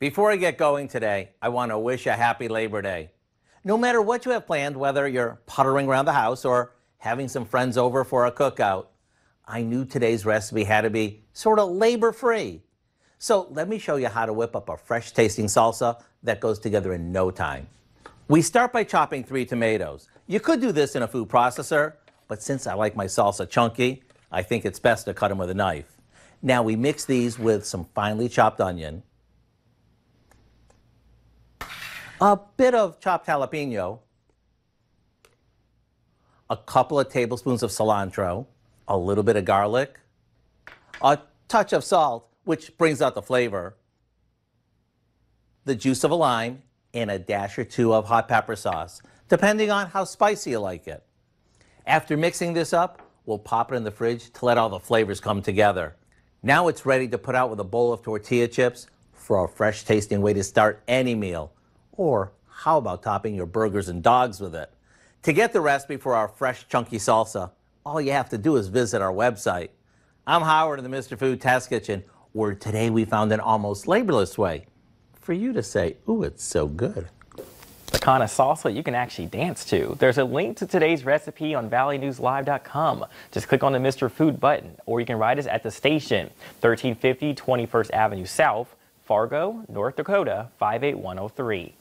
Before I get going today, I want to wish a happy Labor Day. No matter what you have planned, whether you're puttering around the house or having some friends over for a cookout, I knew today's recipe had to be sort of labor free. So let me show you how to whip up a fresh tasting salsa that goes together in no time. We start by chopping three tomatoes. You could do this in a food processor, but since I like my salsa chunky, I think it's best to cut them with a knife. Now we mix these with some finely chopped onion a bit of chopped jalapeno, a couple of tablespoons of cilantro, a little bit of garlic, a touch of salt, which brings out the flavor, the juice of a lime, and a dash or two of hot pepper sauce, depending on how spicy you like it. After mixing this up, we'll pop it in the fridge to let all the flavors come together. Now it's ready to put out with a bowl of tortilla chips for a fresh tasting way to start any meal. Or how about topping your burgers and dogs with it? To get the recipe for our fresh, chunky salsa, all you have to do is visit our website. I'm Howard in the Mr. Food Test Kitchen, where today we found an almost laborless way for you to say, ooh, it's so good. The kind of salsa you can actually dance to. There's a link to today's recipe on valleynewslive.com. Just click on the Mr. Food button, or you can write us at the station, 1350 21st Avenue South, Fargo, North Dakota, 58103.